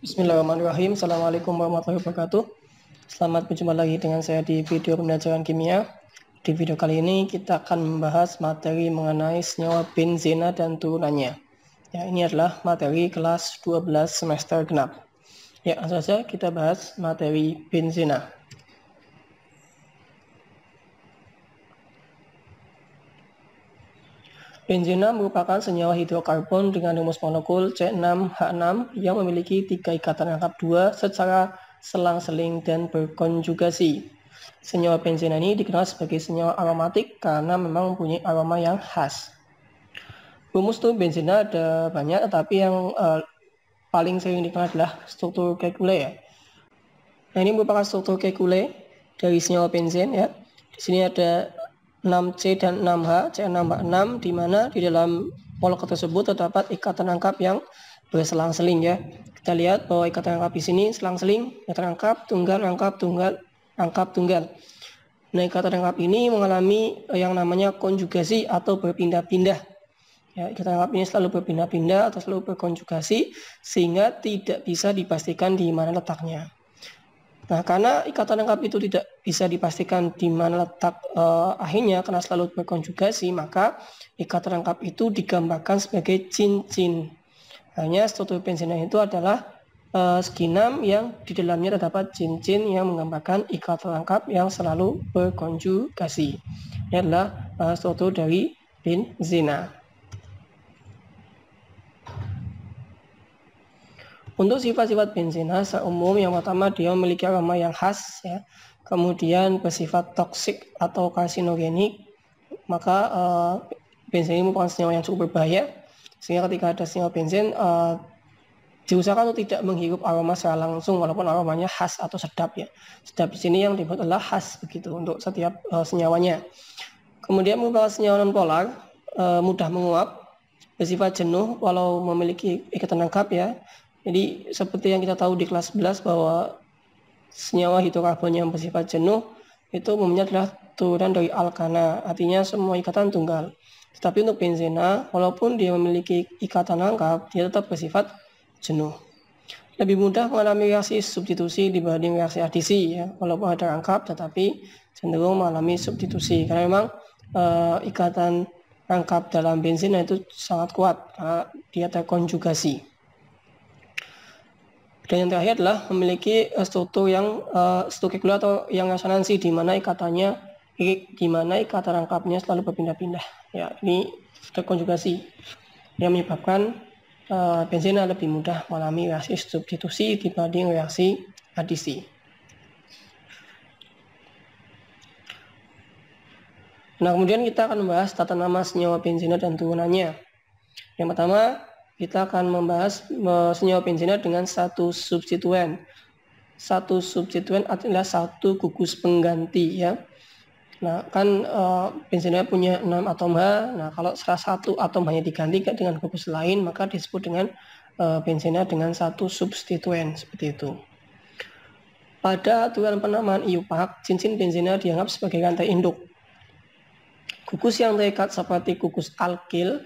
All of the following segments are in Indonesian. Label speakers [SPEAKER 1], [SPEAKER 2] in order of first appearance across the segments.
[SPEAKER 1] Bismillahirrahmanirrahim. Assalamualaikum warahmatullahi wabarakatuh. Selamat berjumpa lagi dengan saya di video pembelajaran kimia. Di video kali ini kita akan membahas materi mengenai senyawa benzena dan turunannya. Ya, ini adalah materi kelas 12 semester genap. Ya, langsung saja kita bahas materi benzena. Benzena merupakan senyawa hidrokarbon dengan rumus molekul C6H6 yang memiliki tiga ikatan lengkap dua secara selang-seling dan berkonjugasi. Senyawa benzena ini dikenal sebagai senyawa aromatik karena memang mempunyai aroma yang khas. Rumus tuh benzena ada banyak, tetapi yang uh, paling sering dikenal adalah struktur kekule ya. Nah ini merupakan struktur kekule dari senyawa benzen ya. Di sini ada 6C dan 6H, C6 6 di mana di dalam polok tersebut terdapat ikatan angkap yang berselang-seling ya. Kita lihat bahwa ikatan angkap di sini selang-seling, ikatan angkap, tunggal, angkap, tunggal, angkap, tunggal. Nah, ikatan angkap ini mengalami eh, yang namanya konjugasi atau berpindah-pindah. Ya, ikatan angkap ini selalu berpindah-pindah atau selalu berkonjugasi sehingga tidak bisa dipastikan di mana letaknya. Nah, karena ikatan lengkap itu tidak bisa dipastikan di mana letak e, akhirnya karena selalu berkonjugasi, maka ikatan lengkap itu digambarkan sebagai cincin. Hanya struktur pensilnya itu adalah e, eh, skinam yang di dalamnya terdapat cincin yang menggambarkan ikatan lengkap yang selalu berkonjugasi. Ini adalah e, struktur dari benzina. Untuk sifat-sifat benzena secara umum yang pertama dia memiliki aroma yang khas ya. Kemudian bersifat toksik atau karsinogenik. Maka uh, eh, benzen ini merupakan senyawa yang cukup berbahaya sehingga ketika ada senyawa benzen uh, eh, diusahakan untuk tidak menghirup aroma secara langsung walaupun aromanya khas atau sedap ya. Sedap di sini yang dibuat adalah khas begitu untuk setiap uh, senyawanya. Kemudian merupakan senyawa nonpolar, uh, mudah menguap, bersifat jenuh walau memiliki ikatan lengkap ya jadi seperti yang kita tahu di kelas 11 bahwa senyawa hidrokarbon yang bersifat jenuh itu umumnya adalah turunan dari alkana, artinya semua ikatan tunggal. Tetapi untuk benzena, walaupun dia memiliki ikatan lengkap, dia tetap bersifat jenuh. Lebih mudah mengalami reaksi substitusi dibanding reaksi adisi, ya. walaupun ada rangkap tetapi cenderung mengalami substitusi karena memang e, ikatan rangkap dalam benzena itu sangat kuat karena dia terkonjugasi. Dan yang terakhir adalah memiliki eh, struktur yang uh, struktur atau yang resonansi di mana ikatannya di mana ikatan rangkapnya selalu berpindah-pindah. Ya, ini terkonjugasi yang menyebabkan uh, benzena lebih mudah mengalami reaksi substitusi dibanding reaksi adisi. Nah, kemudian kita akan membahas tata nama senyawa benzena dan turunannya. Yang pertama, kita akan membahas senyawa benzena dengan satu substituen. Satu substituen adalah satu gugus pengganti ya. Nah, kan e, eh, benzena punya 6 atom H. Nah, kalau salah satu atom hanya diganti dengan gugus lain, maka disebut dengan e, eh, benzena dengan satu substituen seperti itu. Pada aturan penamaan IUPAC, cincin benzena dianggap sebagai rantai induk. Gugus yang terikat seperti gugus alkil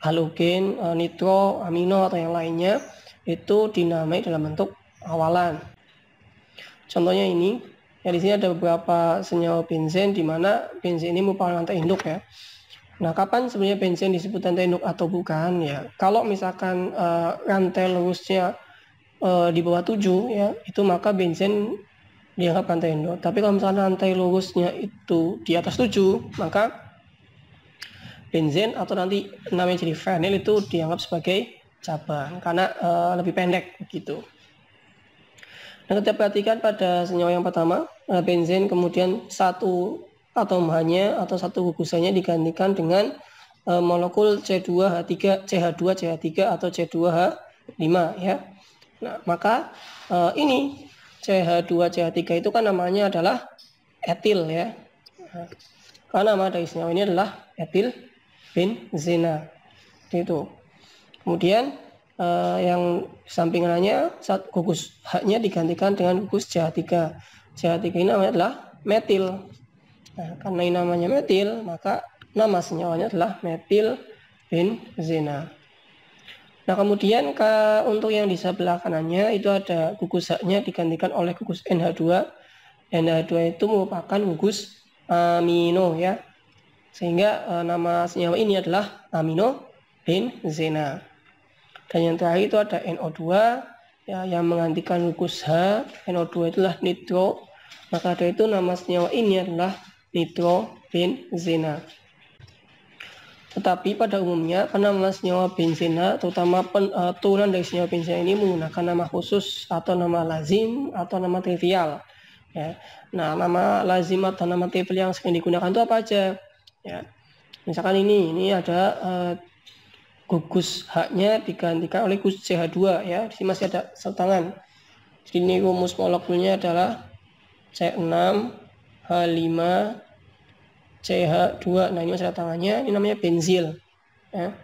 [SPEAKER 1] halogen, eh, nitro, amino atau yang lainnya itu dinamai dalam bentuk awalan. Contohnya ini, ya di sini ada beberapa senyawa benzen di mana benzen ini merupakan rantai induk ya. Nah, kapan sebenarnya benzen disebut rantai induk atau bukan ya? Kalau misalkan uh, rantai lurusnya uh, eh, di bawah 7 ya, itu maka benzen dianggap rantai induk. Tapi kalau misalkan rantai lurusnya itu di atas 7, maka benzen atau nanti namanya jadi vanil itu dianggap sebagai cabang karena uh, lebih pendek begitu. Nah, kita perhatikan pada senyawa yang pertama, uh, eh, benzen kemudian satu atom hanya atau satu gugusannya digantikan dengan uh, molekul C2H3, CH2, CH3 atau C2H5 ya. Nah, maka uh, ini CH2, CH3 itu kan namanya adalah etil ya. Nah, karena nama dari senyawa ini adalah etil bin zina itu kemudian uh, yang sampingannya saat gugus haknya digantikan dengan gugus ch 3 ch 3 ini namanya adalah metil nah, karena ini namanya metil maka nama senyawanya adalah metil bin zina Nah kemudian ke, untuk yang di sebelah kanannya itu ada gugus haknya digantikan oleh gugus NH2. NH2 itu merupakan gugus amino eh, ya. Sehingga uh, nama senyawa ini adalah amino benzena. Dan yang terakhir itu ada NO2 ya, yang menggantikan gugus H. NO2 itulah nitro. Maka dari itu nama senyawa ini adalah nitro nitrobenzena. Tetapi pada umumnya penamaan senyawa benzena, terutama pen, uh, turunan dari senyawa benzena ini menggunakan nama khusus atau nama lazim atau nama trivial. Ya. Nah, nama lazim atau nama trivial yang sering digunakan itu apa aja? ya misalkan ini ini ada uh, gugus haknya digantikan oleh gugus CH2 ya di sini masih ada tangan jadi ini rumus molekulnya adalah C6 H5 CH2 nah ini masih ada tangannya ini namanya benzil ya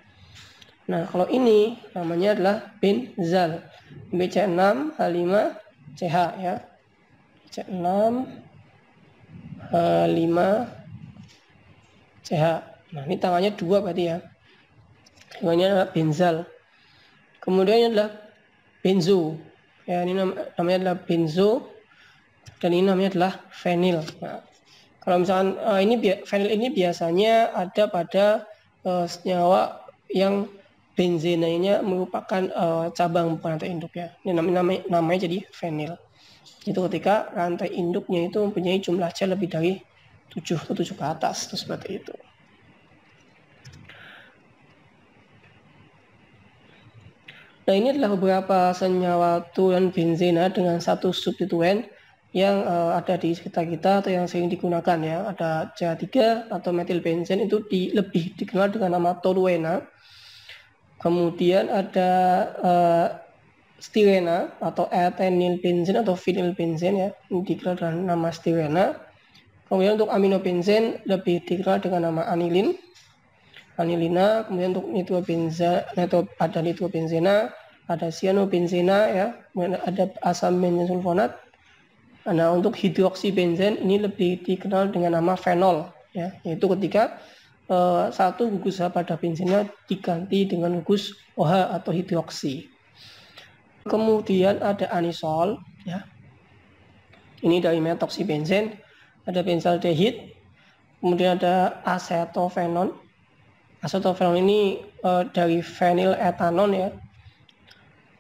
[SPEAKER 1] nah kalau ini namanya adalah benzal BC6 H5 CH ya C6 H5 CH. Nah, ini tangannya dua berarti ya. Tangannya adalah benzal. Kemudian ini adalah benzo. Ya, ini namanya adalah benzo dan ini namanya adalah fenil. Nah, kalau misalkan uh, ini fenil ini biasanya ada pada uh, senyawa yang benzenanya merupakan uh, cabang rantai induk ya. Ini namanya namanya jadi fenil. Itu ketika rantai induknya itu mempunyai jumlah C lebih dari tujuh atau tujuh ke atas itu seperti itu. Nah ini adalah beberapa senyawa tuan benzena dengan satu substituen yang uh, ada di sekitar kita atau yang sering digunakan ya. Ada CH3 atau metil benzen itu di, lebih dikenal dengan nama toluena. Kemudian ada uh, stirena atau ethanil benzen atau vinyl benzen ya, dikenal dengan nama stirena. Kemudian untuk aminobenzen lebih dikenal dengan nama anilin. Anilina, kemudian untuk nitrobenza atau ada nitrobenzena, ada cyanobenzena ya, ada asam benzosulfonat. Nah, untuk hidroksibenzen ini lebih dikenal dengan nama fenol ya, yaitu ketika eh, satu gugus H pada benzena diganti dengan gugus OH atau hidroksi. Kemudian ada anisol ya. Ini dari metoksibenzen ada benzaldehid, kemudian ada asetofenon. Asetofenon ini uh, dari vanil etanon ya.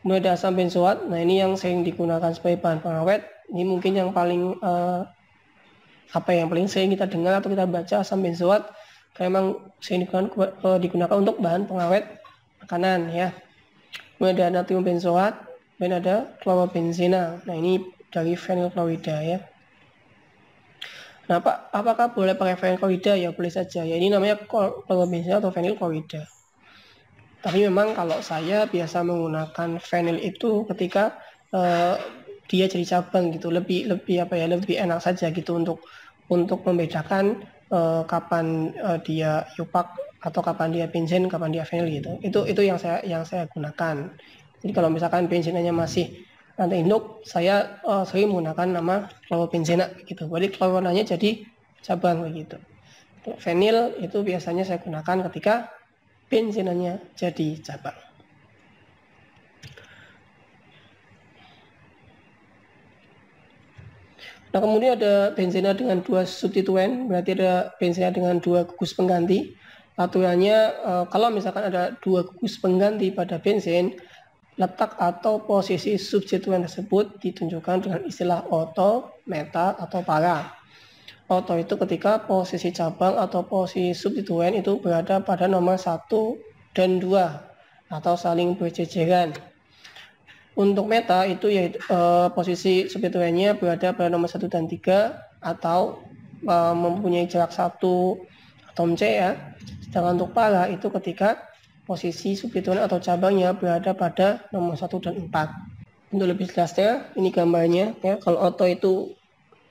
[SPEAKER 1] Kemudian ada asam benzoat. Nah, ini yang sering digunakan sebagai bahan pengawet. Ini mungkin yang paling uh, apa ya, yang paling sering kita dengar atau kita baca asam benzoat karena memang sering digunakan, uh, digunakan untuk bahan pengawet makanan ya. Kemudian ada natrium benzoat, kemudian ada klorobenzena. Nah, ini dari fenilklorida ya. Nah, Pak, Apakah boleh pakai vanil chlorida? Ya boleh saja. Ya ini namanya pengemisnya atau vanil chlorida. Tapi memang kalau saya biasa menggunakan vanil itu ketika uh, dia jadi cabang gitu, lebih lebih apa ya, lebih enak saja gitu untuk untuk membedakan uh, kapan uh, dia yupak atau kapan dia benzen, kapan dia vanil gitu. Itu itu yang saya yang saya gunakan. Jadi kalau misalkan benzinnya masih rantai induk saya uh, eh, sering menggunakan nama chlorobenzeena gitu. jadi chlorolanya jadi cabang begitu. Fenil itu biasanya saya gunakan ketika benzenanya jadi cabang. Nah kemudian ada benzena dengan dua substituen, berarti ada benzena dengan dua gugus pengganti. Aturannya eh, kalau misalkan ada dua gugus pengganti pada benzen, letak atau posisi substituen tersebut ditunjukkan dengan istilah auto, meta, atau para. Auto itu ketika posisi cabang atau posisi substituen itu berada pada nomor 1 dan 2 atau saling berjejeran. Untuk meta itu yaitu e, posisi substituennya berada pada nomor 1 dan 3 atau e, mempunyai jarak 1 atom C ya. Sedangkan untuk para itu ketika posisi subdetail atau cabangnya berada pada nomor 1 dan 4. Untuk lebih jelasnya, ini gambarnya ya. Kalau auto itu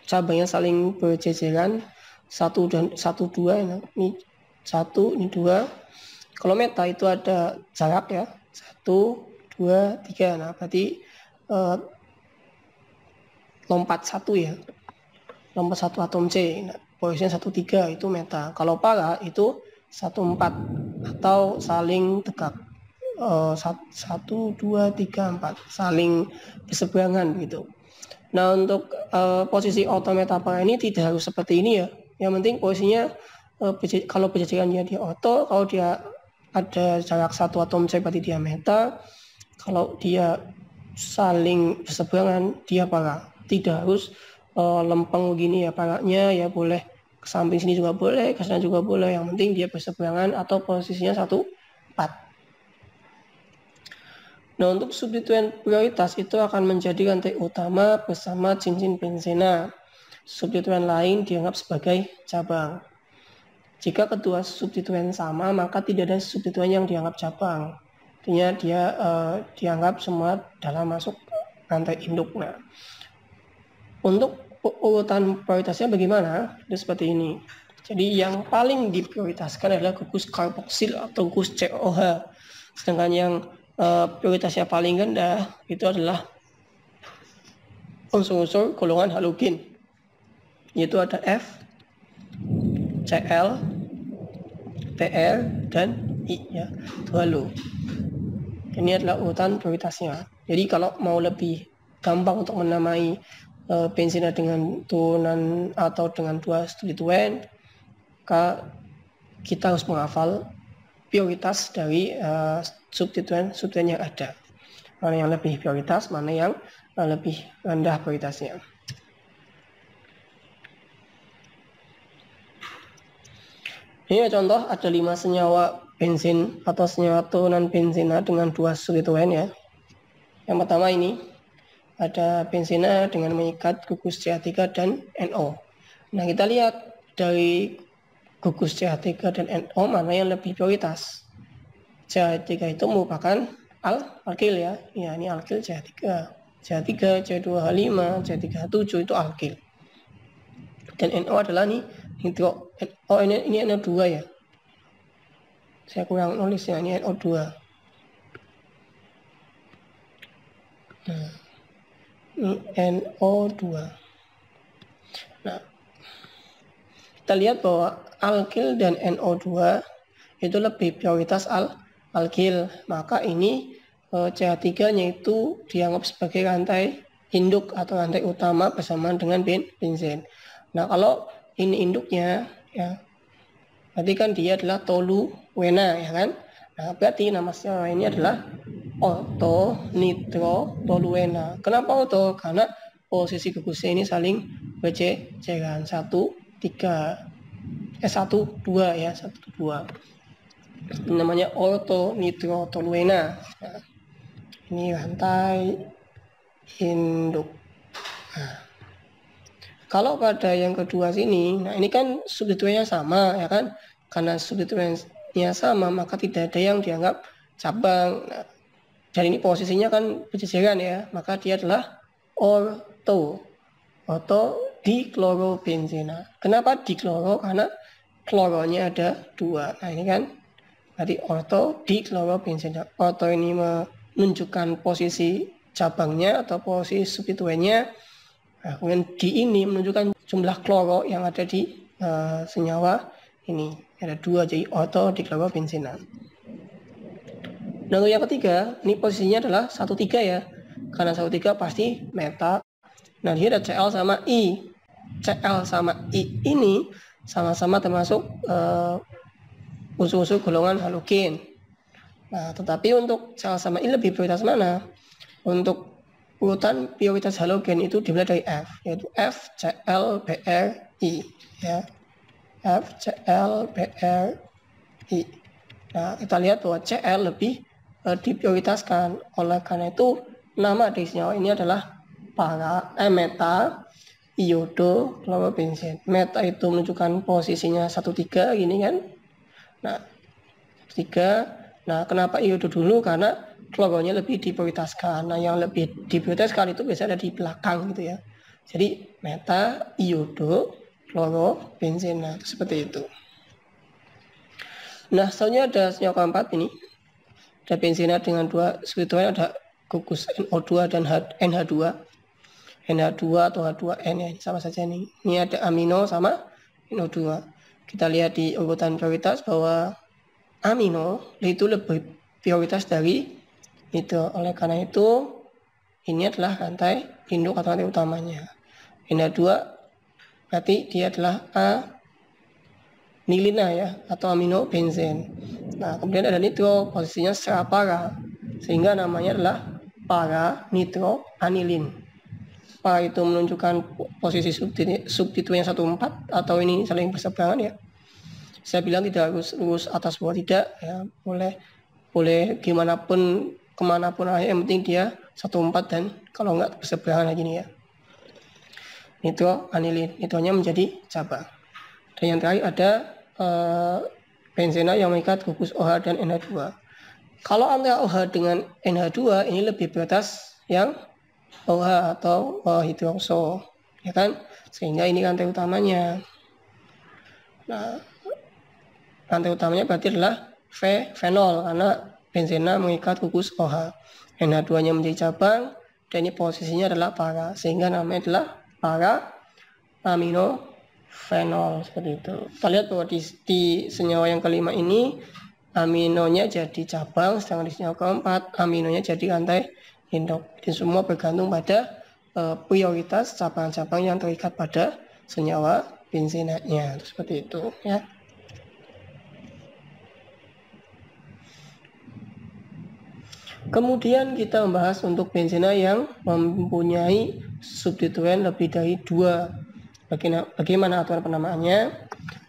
[SPEAKER 1] cabangnya saling berjejeran, 1 dan 1 2 ya. ini 1 ini 2. Kalau meta itu ada jarak ya. 1 2 3. Nah, berarti eh, lompat 1 ya. Lompat 1 atom C. Nah, posisinya 1 3 itu meta. Kalau para itu 1 4 atau saling tegak eh, satu dua tiga empat saling berseberangan gitu. Nah untuk uh, posisi otometa apa ini tidak harus seperti ini ya. Yang penting posisinya uh, kalau dia di oto kalau dia ada jarak satu atom seperti berarti diameter. Kalau dia saling berseberangan, dia para Tidak harus uh, lempeng gini ya paraknya ya boleh ke samping sini juga boleh, ke sana juga boleh. Yang penting dia berseberangan atau posisinya satu empat. Nah, untuk substituen prioritas itu akan menjadi rantai utama bersama cincin benzena. Substituen lain dianggap sebagai cabang. Jika kedua substituen sama, maka tidak ada substituen yang dianggap cabang. Artinya dia eh, dianggap semua dalam masuk rantai induk. Nah, untuk urutan prioritasnya bagaimana? Dan seperti ini. Jadi yang paling diprioritaskan adalah gugus karboksil atau gugus COH. Sedangkan yang uh, prioritasnya paling rendah itu adalah unsur-unsur golongan halogen. Yaitu ada F, CL, PR, dan I ya. Itu halo. Ini adalah urutan prioritasnya. Jadi kalau mau lebih gampang untuk menamai uh, bensinnya dengan tunan atau dengan dua studi maka kita harus menghafal prioritas dari uh, substituen substituen yang ada mana yang lebih prioritas mana yang uh, lebih rendah prioritasnya ini contoh ada lima senyawa bensin atau senyawa tunan bensina dengan dua substituen ya yang pertama ini ada benzena dengan mengikat gugus CH3 dan NO. Nah, kita lihat dari gugus CH3 dan NO mana yang lebih prioritas. CH3 itu merupakan al alkil ya. Ya, ini alkil CH3. CH3, CH2H5, CH3H7 itu alkil. Dan NO adalah nih nitro. NO ini, ini NO2 ya. Saya kurang nulis ya, ini NO2. Nah. NO2. Nah, kita lihat bahwa alkil dan NO2 itu lebih prioritas al alkil. Maka ini eh, CH3-nya itu dianggap sebagai rantai induk atau rantai utama bersamaan dengan ben benzen. Nah, kalau ini induknya ya berarti kan dia adalah toluena ya kan? Nah, berarti nama ini adalah oto, nitro, toluena. Kenapa oto? Karena posisi gugusnya ini saling berceceran. Satu, tiga. Eh, satu, dua ya. Satu, dua. Ini namanya orto, nitro, toluena. Nah, ini rantai induk. Nah. Kalau pada yang kedua sini, nah ini kan substituennya sama ya kan? Karena substituennya sama maka tidak ada yang dianggap cabang. Nah, dan ini posisinya kan pesisiran ya maka dia adalah orto orto diklorobenzena kenapa dikloro karena kloronya ada dua nah ini kan berarti orto diklorobenzena orto ini menunjukkan posisi cabangnya atau posisi substituennya nah, kemudian di ini menunjukkan jumlah kloro yang ada di uh, senyawa ini ada dua jadi orto diklorobenzena nah untuk yang ketiga, ini posisinya adalah 13 ya. Karena 13 pasti meta. Nah, dia ada CL sama I. CL sama I ini sama-sama termasuk unsur eh, unsur-unsur golongan halogen. Nah, tetapi untuk CL sama I lebih prioritas mana? Untuk urutan prioritas halogen itu dimulai dari F, yaitu F, CL, BR, I. Ya. F, CL, BR, I. Nah, kita lihat bahwa CL lebih uh, diprioritaskan. Oleh karena itu nama di senyawa ini adalah para eh, meta iodo kelapa bensin. Meta itu menunjukkan posisinya satu tiga gini kan. Nah, 3. Nah, kenapa iodo dulu? Karena kelompoknya lebih diprioritaskan. Nah, yang lebih diprioritaskan itu biasanya ada di belakang gitu ya. Jadi meta iodo kloro bensin. Nah, seperti itu. Nah, soalnya ada senyawa keempat ini ada benzena dengan dua spiritualnya ada gugus NO2 dan NH2 NH2 atau H2N ya sama saja nih ini ada amino sama NO2 kita lihat di urutan prioritas bahwa amino itu lebih prioritas dari itu oleh karena itu ini adalah rantai induk atau rantai utamanya NH2 berarti dia adalah A nilina ya atau amino benzen. Nah, kemudian ada nitro posisinya secara para sehingga namanya adalah para nitro anilin. Para itu menunjukkan posisi substitu, yang 14 atau ini saling berseberangan ya. Saya bilang tidak harus lurus atas bawah tidak ya, boleh boleh gimana pun kemana pun yang penting dia 14 dan kalau enggak berseberangan lagi nih ya. Nitro anilin, nitronya menjadi cabang. Dan yang terakhir ada uh, benzena yang mengikat gugus OH dan NH2. Kalau antara OH dengan NH2 ini lebih prioritas yang OH atau uh, ya kan? Sehingga ini rantai utamanya. Nah, rantai utamanya berarti adalah V fenol karena benzena mengikat gugus OH. NH2-nya menjadi cabang dan ini posisinya adalah para sehingga namanya adalah para amino fenol seperti itu. Kita lihat bahwa di, di senyawa yang kelima ini aminonya jadi cabang, sedangkan di senyawa keempat aminonya jadi rantai induk. Ini semua bergantung pada e, prioritas cabang-cabang yang terikat pada senyawa benzenatnya, seperti itu ya. Kemudian kita membahas untuk benzena yang mempunyai substituen lebih dari dua bagaimana aturan penamaannya.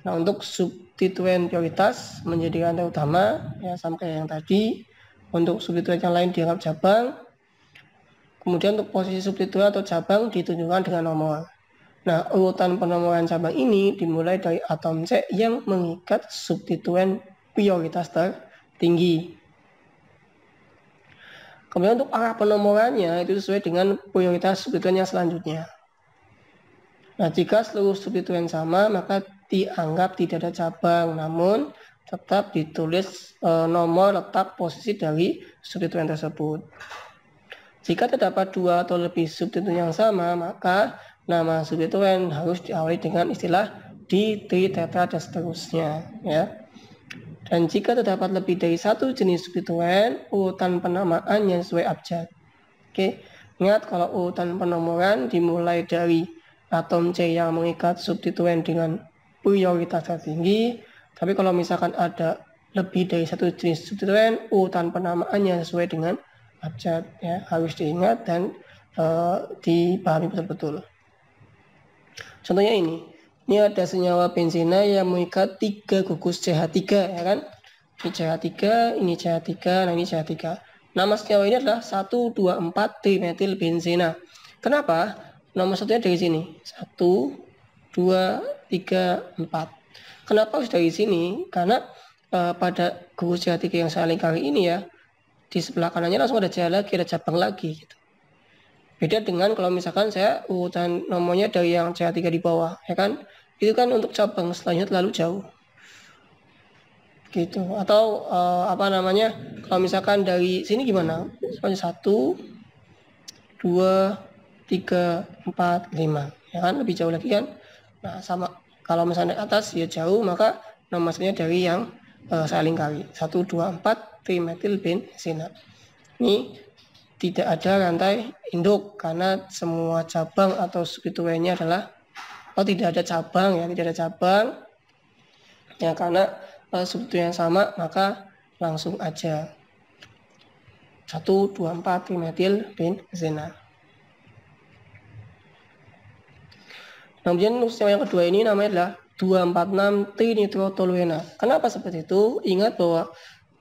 [SPEAKER 1] Nah, untuk substituen prioritas menjadi rantai utama, ya sama kayak yang tadi. Untuk substituen yang lain dianggap cabang. Kemudian untuk posisi substituen atau cabang ditunjukkan dengan nomor. Nah, urutan penomoran cabang ini dimulai dari atom C yang mengikat substituen prioritas tertinggi. Kemudian untuk arah penomorannya itu sesuai dengan prioritas substituen yang selanjutnya. Nah, jika seluruh substituen sama, maka dianggap tidak ada cabang, namun tetap ditulis e, nomor letak posisi dari substituen tersebut. Jika terdapat dua atau lebih substituen yang sama, maka nama substituen harus diawali dengan istilah di, tri, tetra, dan seterusnya. Ya. Dan jika terdapat lebih dari satu jenis substituen, urutan penamaan yang sesuai abjad. Oke, ingat kalau urutan penomoran dimulai dari atom C yang mengikat substituen dengan prioritas tertinggi. Tapi kalau misalkan ada lebih dari satu jenis substituen, U tanpa namaannya sesuai dengan abjad ya harus diingat dan e, dipahami betul-betul. Contohnya ini, ini ada senyawa benzena yang mengikat tiga gugus CH3 ya kan? Ini CH3, ini CH3, nah ini CH3. Nama senyawa ini adalah 124 dimetil benzena. Kenapa? nomor satunya dari sini. Satu, dua, tiga, empat. Kenapa harus dari sini? Karena e, pada guru jatik yang saling kali ini ya, di sebelah kanannya langsung ada jalan lagi, ada cabang lagi. Gitu. Beda dengan kalau misalkan saya urutan nomornya dari yang c 3 di bawah, ya kan? Itu kan untuk cabang selanjutnya terlalu jauh. Gitu. Atau e, apa namanya? Kalau misalkan dari sini gimana? Misalnya satu, dua, 3, 4, 5. Ya kan? Lebih jauh lagi kan? Nah, sama kalau misalnya atas ya jauh maka nomasnya dari yang uh, saya lingkari. 1, 2, 4, trimethyl bin sina. Ini tidak ada rantai induk karena semua cabang atau substituennya adalah oh tidak ada cabang ya tidak ada cabang ya karena uh, eh, substituen yang sama maka langsung aja 1, 2, 4, trimethyl bin Kemudian senyawa yang kedua ini namanya adalah 246 trinitrotoluena. Kenapa seperti itu? Ingat bahwa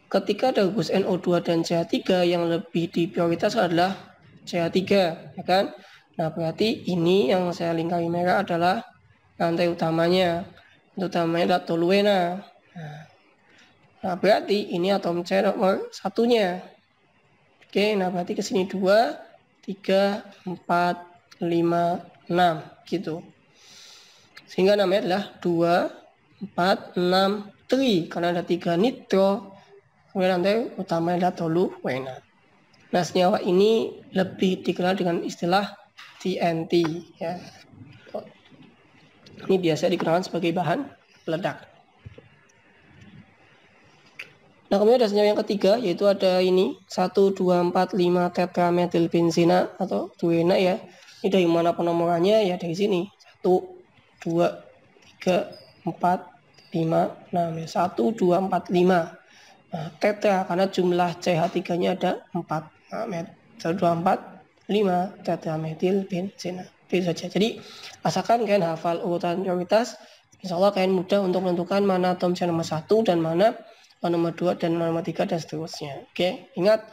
[SPEAKER 1] ketika ada gugus NO2 dan CH3 yang lebih diprioritaskan adalah CH3, ya kan? Nah, berarti ini yang saya lingkari merah adalah rantai utamanya. Utamanya adalah toluena. Nah, Nah, berarti ini atom C nomor satunya. Oke, nah berarti ke sini 2, 3, 4, 5, 6 gitu. Sehingga namanya adalah 2, 4, 6, 3 Karena ada 3 nitro. Kemudian nanti utamanya adalah toluena. Nah, senyawa ini lebih dikenal dengan istilah TNT. Ya. Ini biasa digunakan sebagai bahan peledak. Nah, kemudian ada senyawa yang ketiga, yaitu ada ini 1, 2, 4, 5 tetrametilbenzina atau duena ya. Ini dari mana penomorannya? Ya dari sini. 1, 2, 3, 4, 5, 6. 1, 2, 4, 5. Nah, karena jumlah CH3-nya ada 4. Nah, 1, 2, 4, 5 metil benzena. Itu saja. Jadi asalkan kalian hafal urutan prioritas, insya Allah kalian mudah untuk menentukan mana atomsnya nomor 1 dan mana nomor 2 dan nomor 3 dan seterusnya. Oke, ingat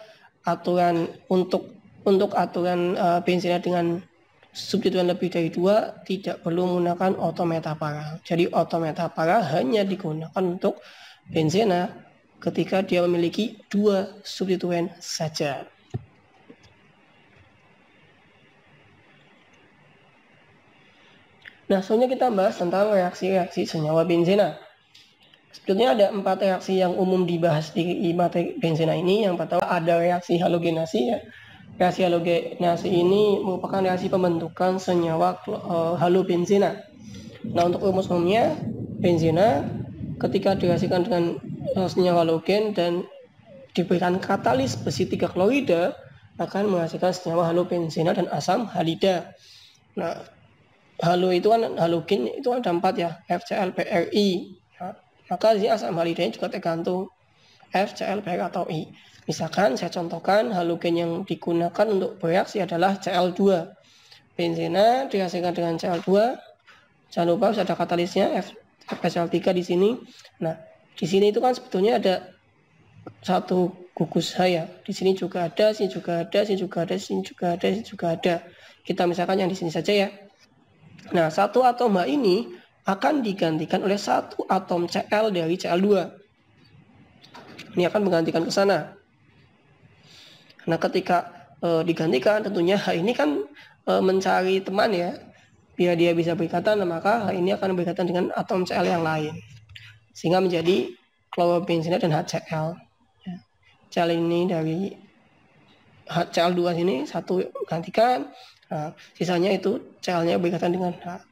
[SPEAKER 1] aturan untuk untuk aturan uh, bensinnya dengan substituen lebih dari dua tidak perlu menggunakan autometa para. Jadi autometa para hanya digunakan untuk benzena ketika dia memiliki dua substituen saja. Nah, soalnya kita bahas tentang reaksi-reaksi senyawa benzena. Sebetulnya ada empat reaksi yang umum dibahas di materi benzena ini. Yang pertama ada reaksi halogenasi ya Reaksi halogenasi ini merupakan reaksi pembentukan senyawa eh, halobenzena. Nah, untuk rumus umumnya, benzena ketika dihasilkan dengan eh, senyawa halogen dan diberikan katalis besi 3 klorida akan menghasilkan senyawa halobenzena dan asam halida. Nah, halo itu kan halogen itu ada empat ya, FCl, PRI. Nah, maka di asam halidanya juga tergantung FCl, atau I. Misalkan saya contohkan halogen yang digunakan untuk bereaksi adalah Cl2. Benzena dihasilkan dengan Cl2. Jangan lupa sudah ada katalisnya F, FSL3 di sini. Nah, di sini itu kan sebetulnya ada satu gugus H ya. Di sini juga ada, sini juga ada, sini juga ada, sini juga ada, sini juga ada. Kita misalkan yang di sini saja ya. Nah, satu atom H ini akan digantikan oleh satu atom Cl dari Cl2. Ini akan menggantikan ke sana. Nah, ketika e, digantikan tentunya H ini kan e, mencari teman ya. Biar dia bisa berikatan, nah, maka H ini akan berikatan dengan atom Cl yang lain. Sehingga menjadi klorobenzina dan HCl. Ya. Cl ini dari HCl2 sini satu gantikan. Nah, sisanya itu Cl-nya berikatan dengan H.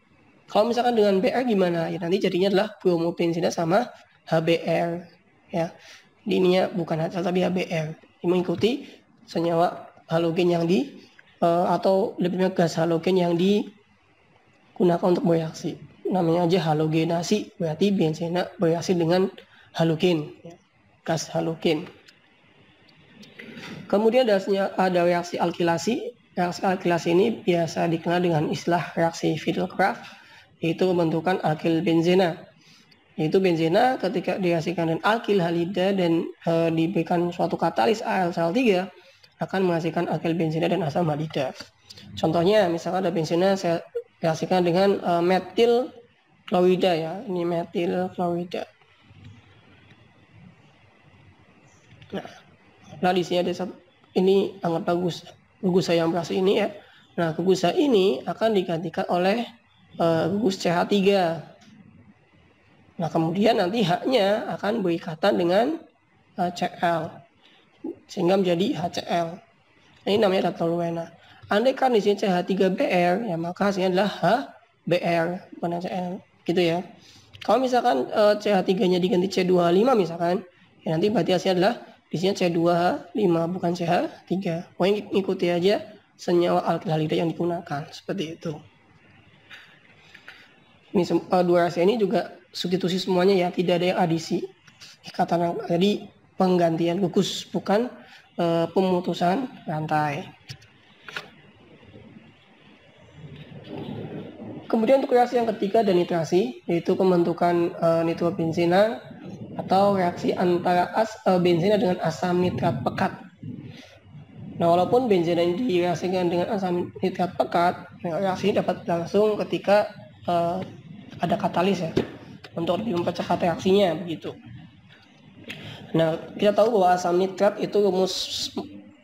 [SPEAKER 1] Kalau misalkan dengan BR gimana? Ya nanti jadinya adalah bromobenzina sama HBr ya. Ini bukan HCl tapi HBr. Ini mengikuti senyawa halogen yang di uh, atau lebihnya gas halogen yang digunakan untuk bereaksi. Namanya aja halogenasi, berarti benzena bereaksi dengan halogen, ya, gas halogen. Kemudian ada, ada reaksi alkilasi. Reaksi alkilasi ini biasa dikenal dengan istilah reaksi fiedel Craft yaitu pembentukan alkil benzena yaitu benzena ketika dihasilkan dengan alkil halida dan e, diberikan suatu katalis AlCl3 akan menghasilkan alkil benzena dan asam halida. Contohnya misalkan ada benzena saya hasilkan dengan uh, metil klorida ya. Ini metil klorida. Nah, nah di sini ada satu, ini sangat bagus gugus yang berhasil ini ya. Nah, gugus ini akan digantikan oleh uh, gugus CH3. Nah, kemudian nanti haknya akan berikatan dengan uh, eh, CL sehingga menjadi HCl. Nah, ini namanya Rattleruena. Andai kan di sini CH3Br, ya maka hasilnya adalah HBr, bukan HCl, gitu ya. Kalau misalkan e, eh, CH3-nya diganti C25 misalkan, ya nanti berarti hasilnya adalah di sini C2H5 bukan CH3. Pokoknya ngikuti aja senyawa alkilalida yang digunakan, seperti itu. Ini e, dua rahasia ini juga substitusi semuanya ya, tidak ada yang adisi. Ikatan yang tadi penggantian gugus bukan e, pemutusan rantai. Kemudian untuk reaksi yang ketiga dan nitrasi yaitu pembentukan e, atau reaksi antara as, e, benzena dengan asam nitrat pekat. Nah, walaupun benzena ini direaksikan dengan asam nitrat pekat, reaksi ini dapat langsung ketika e, ada katalis ya untuk lebih mempercepat reaksinya begitu. Nah, kita tahu bahwa asam nitrat itu rumus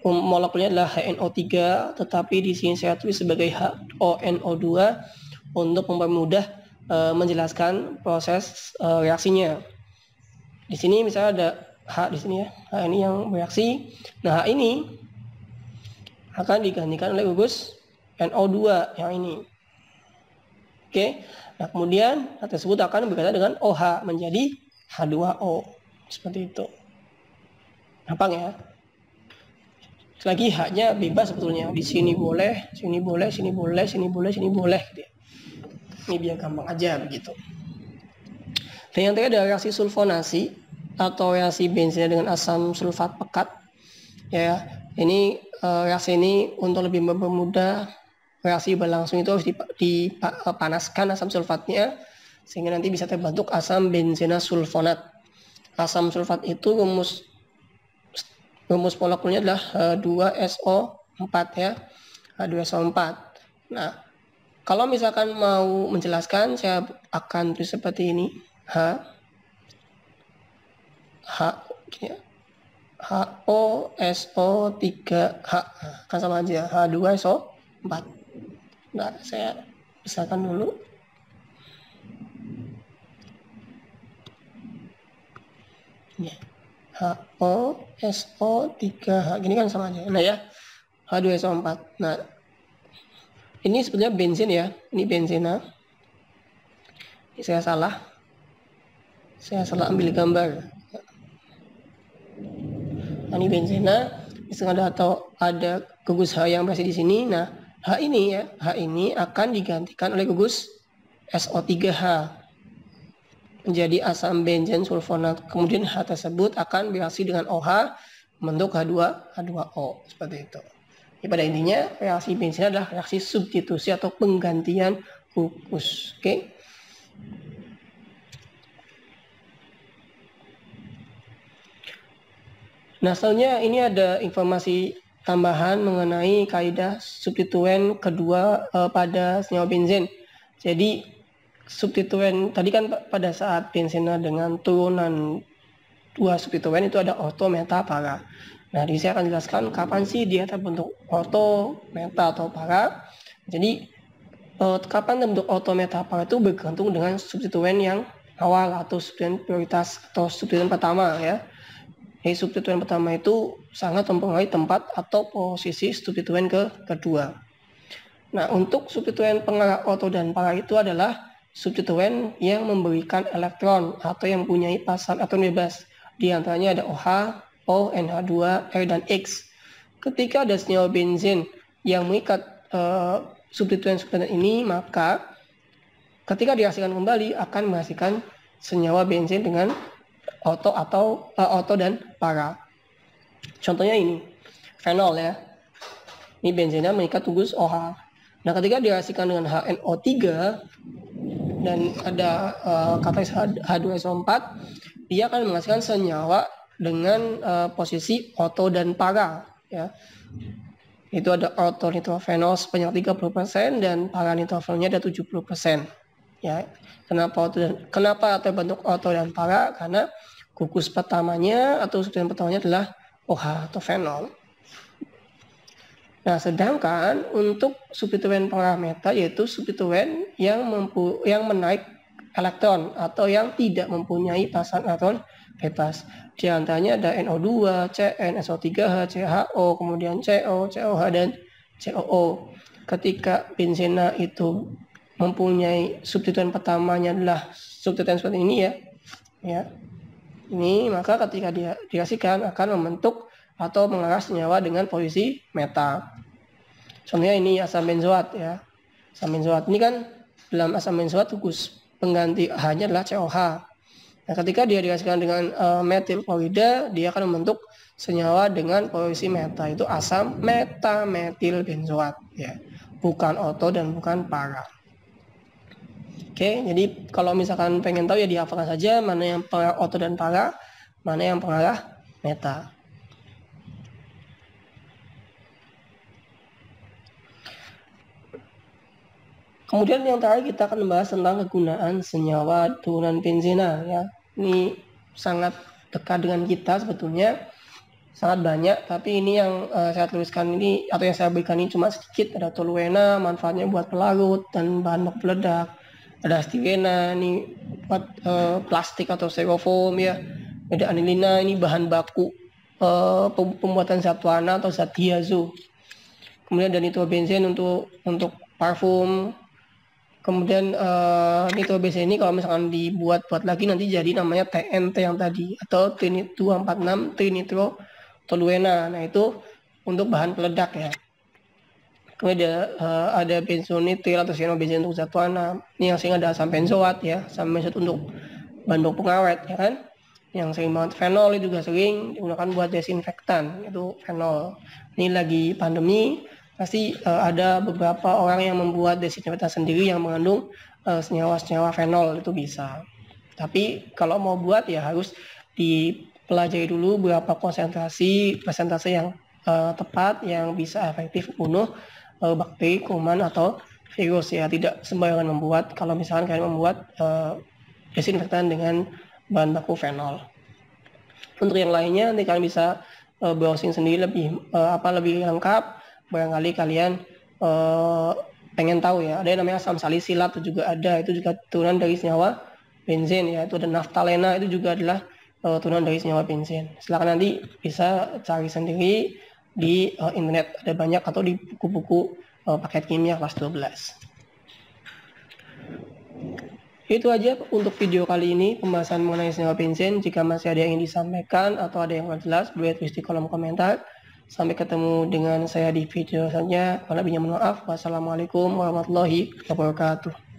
[SPEAKER 1] um, molekulnya adalah HNO3, tetapi di sini saya tulis sebagai HONO2 untuk mempermudah e, menjelaskan proses e, reaksinya. Di sini misalnya ada H di sini ya, H ini yang bereaksi. Nah, H ini akan digantikan oleh gugus NO2 yang ini. Oke, nah kemudian hal tersebut akan berkaitan dengan OH menjadi H2O seperti itu gampang ya lagi haknya bebas sebetulnya di sini boleh sini boleh sini boleh sini boleh sini boleh gitu ya. ini biar gampang aja begitu dan yang terakhir ada reaksi sulfonasi atau reaksi bensin dengan asam sulfat pekat ya ini eh, reaksi ini untuk lebih mempermudah reaksi berlangsung itu harus dipanaskan asam sulfatnya sehingga nanti bisa terbentuk asam benzena sulfonat asam sulfat itu rumus rumus molekulnya adalah uh, eh, 2SO4 ya. Uh, eh, 2SO4. Nah, kalau misalkan mau menjelaskan saya akan tulis seperti ini. H H ya. S O 3 H kan sama aja H2 SO 4 nah saya pisahkan dulu ya yeah. HO, SO, 3H. Gini kan sama aja. Nah ya, H2SO4. Nah, ini sebenarnya bensin ya. Ini benzena. Ini saya salah. Saya salah ambil gambar. Nah, ini benzena. Misalnya ada atau ada gugus H yang masih di sini. Nah, H ini ya, H ini akan digantikan oleh gugus SO3H menjadi asam benzen sulfonat. Kemudian H tersebut akan bereaksi dengan OH membentuk h 2 o seperti itu. Ya, pada intinya reaksi bensin adalah reaksi substitusi atau penggantian kukus. Oke. Okay? Nah, selanjutnya ini ada informasi tambahan mengenai kaidah substituen kedua eh, pada senyawa benzen. Jadi substituen tadi kan pada saat bensinnya dengan turunan dua substituen itu ada auto meta para nah di saya akan jelaskan kapan sih dia terbentuk auto meta atau para jadi eh, kapan terbentuk auto meta para itu bergantung dengan substituen yang awal atau substituen prioritas atau substituen pertama ya jadi substituen pertama itu sangat mempengaruhi tempat atau posisi substituen ke kedua. Nah, untuk substituen pengarah auto dan para itu adalah substituen yang memberikan elektron atau yang mempunyai pasal atom bebas. Di antaranya ada OH, O, NH2, R, dan X. Ketika ada senyawa benzen yang mengikat uh, eh, substituen-substituen ini, maka ketika dihasilkan kembali akan menghasilkan senyawa benzen dengan oto atau uh, oto dan para. Contohnya ini, fenol ya. Ini benzena mengikat tugas OH. Nah, ketika dihasilkan dengan HNO3, dan ada uh, eh, H2SO4 dia akan menghasilkan senyawa dengan eh, posisi oto dan para ya itu ada oto nitrofenol sebanyak 30% dan para nitrofenolnya ada 70%. Ya. Kenapa oto dan kenapa terbentuk oto dan para? Karena kukus pertamanya atau sudut pertamanya adalah OH atau fenol. Nah, sedangkan untuk substituen parameter yaitu substituen yang mempu yang menaik elektron atau yang tidak mempunyai pasangan elektron bebas. Di antaranya ada NO2, CN, SO3H, CHO, kemudian CO, COH dan COO. Ketika benzena itu mempunyai substituen pertamanya adalah substituen seperti ini ya. Ya. Ini maka ketika dia dikasihkan akan membentuk atau mengeras senyawa dengan posisi meta. Contohnya ini asam benzoat ya. Asam benzoat ini kan dalam asam benzoat fokus pengganti hanya adalah COH. Nah, ketika dia dikasihkan dengan uh, eh, metil klorida, dia akan membentuk senyawa dengan posisi meta itu asam metametil benzoat ya. Bukan oto dan bukan para. Oke, jadi kalau misalkan pengen tahu ya dihafalkan saja mana yang pengarah oto dan para, mana yang pengarah meta. Kemudian yang terakhir kita akan membahas tentang kegunaan senyawa turunan benzena ya. Ini sangat dekat dengan kita sebetulnya sangat banyak tapi ini yang uh, saya tuliskan ini atau yang saya berikan ini cuma sedikit ada toluena manfaatnya buat pelarut dan bahan baku peledak ada stilena ini buat uh, plastik atau styrofoam ya ada anilina ini bahan baku uh, pembuatan zat warna atau zat diazo kemudian dan itu benzen untuk untuk parfum Kemudian uh, eh, nitrobase ini kalau misalkan dibuat-buat lagi nanti jadi namanya TNT yang tadi atau 246 trinitro toluena. Nah, itu untuk bahan peledak ya. Kemudian eh, ada, uh, ada benzonitril atau cyanobenzen untuk zat warna. Ini yang sering ada asam benzoat ya, asam benzoat untuk bahan pengawet ya kan. Yang sering banget fenol juga sering digunakan buat desinfektan itu fenol. Ini lagi pandemi pasti uh, ada beberapa orang yang membuat desinfektan sendiri yang mengandung uh, senyawa-senyawa fenol itu bisa. Tapi kalau mau buat ya harus dipelajari dulu berapa konsentrasi persentase yang uh, tepat yang bisa efektif bunuh uh, bakteri, kuman atau virus ya tidak sembarangan membuat. Kalau misalkan kalian membuat uh, desinfektan dengan bahan baku fenol. Untuk yang lainnya nanti kalian bisa uh, browsing sendiri lebih uh, apa lebih lengkap barangkali kalian uh, pengen tahu ya. Ada yang namanya asam salisilat itu juga ada, itu juga turunan dari senyawa benzen ya. Itu ada naftalena itu juga adalah uh, turunan dari senyawa benzen. Silakan nanti bisa cari sendiri di uh, internet ada banyak atau di buku-buku uh, paket kimia kelas 12. Itu aja untuk video kali ini pembahasan mengenai senyawa benzen. Jika masih ada yang ingin disampaikan atau ada yang kurang jelas, boleh tulis di kolom komentar. Sampai ketemu dengan saya di video selanjutnya. Walaupun lebihnya maaf. Wassalamualaikum warahmatullahi wabarakatuh.